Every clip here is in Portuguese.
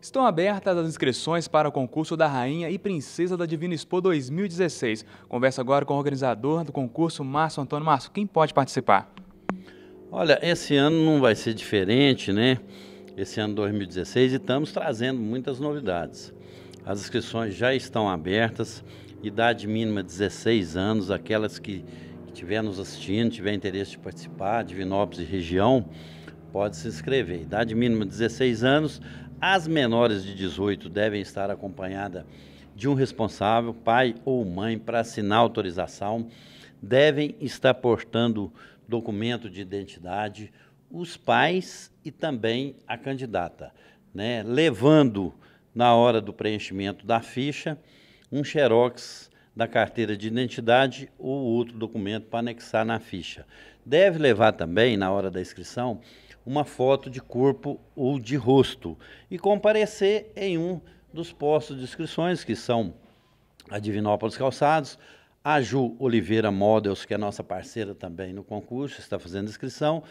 Estão abertas as inscrições para o concurso da Rainha e Princesa da Divina Expo 2016. Conversa agora com o organizador do concurso, Márcio Antônio. Márcio, quem pode participar? Olha, esse ano não vai ser diferente, né? Esse ano 2016 e estamos trazendo muitas novidades. As inscrições já estão abertas, idade mínima 16 anos, aquelas que estiver nos assistindo, tiver interesse de participar, Divinópolis e região, pode se inscrever. Idade mínima 16 anos, as menores de 18 devem estar acompanhadas de um responsável, pai ou mãe, para assinar autorização. Devem estar portando documento de identidade os pais e também a candidata, né? levando na hora do preenchimento da ficha um xerox da carteira de identidade ou outro documento para anexar na ficha. Deve levar também, na hora da inscrição, uma foto de corpo ou de rosto e comparecer em um dos postos de inscrições, que são a Divinópolis Calçados, a Ju Oliveira Models, que é nossa parceira também no concurso, está fazendo inscrição,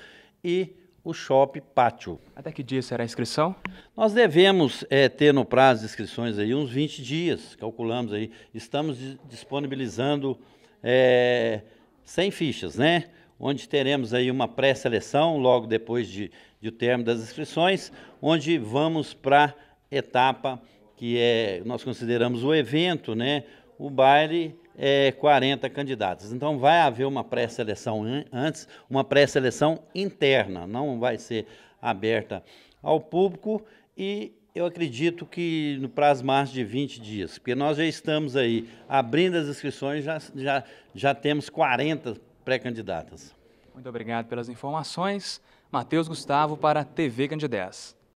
e o Shop Pátio. Até que dia será a inscrição? Nós devemos é, ter no prazo de inscrições aí uns 20 dias, calculamos aí. Estamos disponibilizando é, 100 fichas, né? onde teremos aí uma pré-seleção logo depois de, de termo das inscrições, onde vamos para a etapa que é, nós consideramos o evento, né? O baile é 40 candidatos. Então vai haver uma pré-seleção antes, uma pré-seleção interna, não vai ser aberta ao público e eu acredito que no prazo mais de 20 dias, porque nós já estamos aí abrindo as inscrições, já, já, já temos 40 pré-candidatas. Muito obrigado pelas informações. Matheus Gustavo para a TV Candidez.